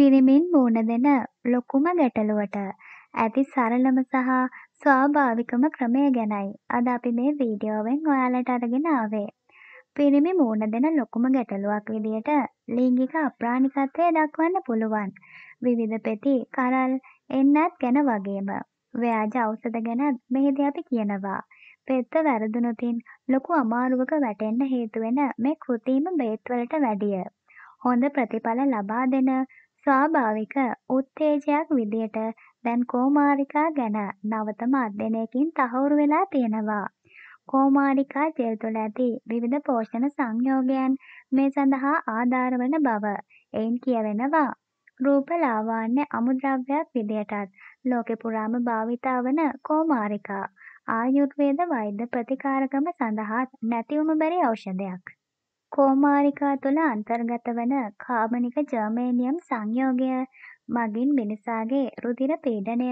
පිරිමින් මුහුණ දෙන ලොකුම ගැටලුවට ඇති සරලම සහ ස්වාභාවිකම ක්‍රමය ගැනයි අද අපි මේ වීඩියෝවෙන් ඔයාලට අරගෙන ආවේ. පිරිමි මුහුණ දෙන ලොකුම ගැටලුවක් විදියට ලිංගික අප්‍රාණිකත්වය දක්වන්න පුළුවන්. විවිධ පෙති, කරල්, එන්නත් ගැන වගේම ව්‍යාජ ඖෂධ ගැනත් මෙහිදී අපි කියනවා. පෙත්ත වැරදුනොතින් ලොකු අමාරුවක වැටෙන්න හේතු වෙන මේ කෘතිම බේත් වලට වැඩිය. හොඳ ප්‍රතිඵල ලබා දෙන ස්වාභාවික උත්තේජයක් විදියට දැන් කෝමාරිකා ගැන නවතම අධ්‍යයනයකින් තහවුරු වෙලා තියෙනවා. කෝමාරිකා ජෙල් තුළ ඇති විවිධ පෝෂණ සංයෝගයන් මේ සඳහා ආධාර වන බව එයින් කියවෙනවා. රූප ලාවාන්‍ය අමුද්‍රව්‍යයක් විදියටත් ලෝකෙ පුරාම භාවිතා වන කෝමාරිකා ආයුර්වේද වෛද්‍ය ප්‍රතිකාරකම සඳහා නැතිවම බැරි ඖෂධයක්. කෝමාරිකා තුළ අන්තර්ගත වන කාබනික ජර්මේනියම් සංයෝගය මගින් මිනිසාගේ රුධිර පීඩනය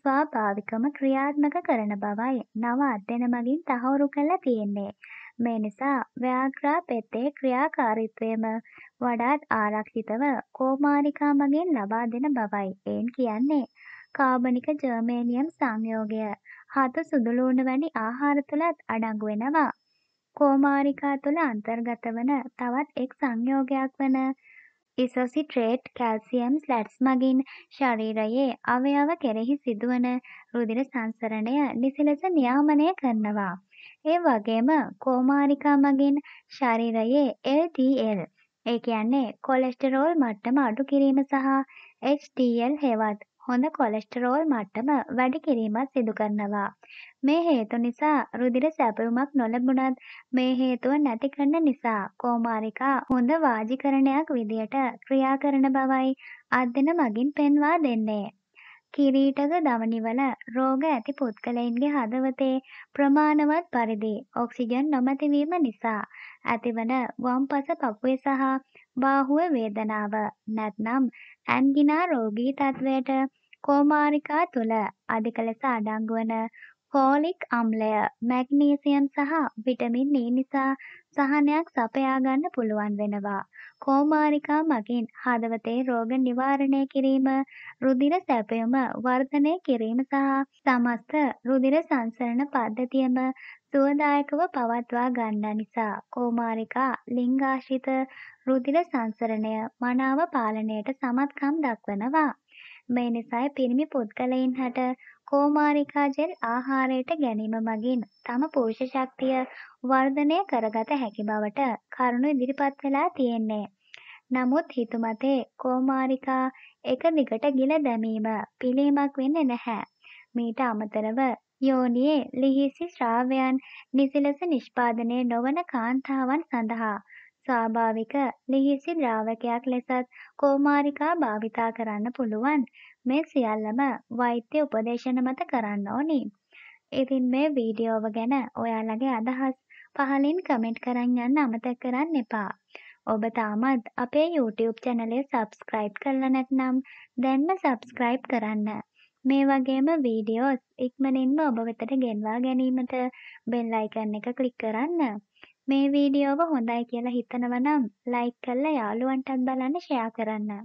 ස්වාභාවිකම ක්‍රියාත්මක කරන බවයි නව අධ්‍යන මගින් තහවුරු කරලා තියෙන්නේ. මේ නිසා ව්‍යාග්‍රා පෙත්තේ ක්‍රියාකාරීත්වයම වඩාත් ආරක්ෂිතව කෝමාරිකා මගින් ලබා දෙන බවයි. එයින් කියන්නේ කාබනික ජර්මේනියම් සංයෝගය හත සුදුලූණ වැනි ආහාර තුලත් අඩංගු වෙනවා. කෝමාරිකා තුළ අන්තර්ගත වන තවත් එක් සංයෝගයක් වන ඉසොසිට්‍රේට් කැල්සියම් ස්ලැට්ස් මගින් ශරීරයේ අවයව කෙරෙහි සිදුවන රුධිර සංසරණය නිසිලෙස නියාමනය කරනවා. ඒ වගේම කෝමාරිකා මගින් ශරීරයේ LDL ඒ කියන්නේ කොලෙස්ටරෝල් මට්ටම අඩු කිරීම සහ HDL හෙවත් හොඳ කොලෙස්ටරෝල් මට්ටම වැඩි කිරීමත් සිදු කරනවා. මේ හේතු නිසා රුධිර සැපයුමක් නොලැබුණත් මේ හේතුව නැති කරන නිසා කෝමාරිකා හොඳ වාජිකරණයක් විදියට ක්‍රියා කරන බවයි අධ්‍යන මගින් පෙන්වා දෙන්නේ. කිරීටක දවනිවල රෝග ඇති පුද්ගලයින්ගේ හදවතේ ප්‍රමාණවත් පරිදි ඔක්සිජන් නොමැතිවීම නිසා ඇතිවන වම්පස පපුවේ සහ බාහුව වේදනාව නැත්නම් ඇන්ගිනා රෝගී තත්වයට කෝමාරිකා තුළ අධික ලෙස අඩංගු වන පෝලික් අම්ලය මැග්නීසියම් සහ විටමින් E නිසා සහනයක් සපයා ගන්න පුළුවන් වෙනවා. කෝමාරිකා මගින් හදවතේ රෝග නිවාරණය කිරීම, රුධිර සැපයුම වර්ධනය කිරීම සහ සමස්ත රුධිර සංසරණ පද්ධතියම සුවදායකව පවත්වා ගන්න නිසා කෝමාරිකා ලිංගාශ්‍රිත රුධිර සංසරණය මනාව පාලනයට සමත්කම් දක්වනවා. මේ නිසායි පිරිමි පුද්ගලයින් හට කෝමාරිකා ජෙල් ආහාරයට ගැනීම මගින් තම පුරුෂ ශක්තිය වර්ධනය කරගත හැකි බවට කරුණු ඉදිරිපත් වෙලා තියෙන්නේ. නමුත් හිතුමතේ කෝමාරිකා එක දිගට ගිල දැමීම පිළීමක් වෙන්නේ නැහැ. මීට අමතරව යෝනියේ ලිහිසි ශ්‍රාවයන් නිසිලස නිෂ්පාදනය නොවන කාන්තාවන් සඳහා ස්වාභාවික ලිහිසි ද්‍රාවකයක් ලෙසත් කෝමාරිකා භාවිතා කරන්න පුළුවන්. මේ සියල්ලම වෛද්‍ය උපදේශන මත කරන්න ඕනි. ඉතින් මේ වීඩියෝව ගැන ඔයාලගේ අදහස් පහලින් කමෙන්ට් කරන් යන්න අමතක කරන්න එපා. ඔබ තාමත් අපේ YouTube channel subscribe කරලා නැත්නම් දැන්ම subscribe කරන්න. මේ වගේම වීඩියෝස් ඉක්මනින්ම ඔබ වෙතට ගෙන්වා ගැනීමට බෙල් අයිකන් එක ක්ලික් කරන්න. මේ වීඩියෝව හොඳයි කියලා හිතනවනම් ලයික් කරලා යාළුවන්ටත් බලන්න ෂෙයා කරන්න.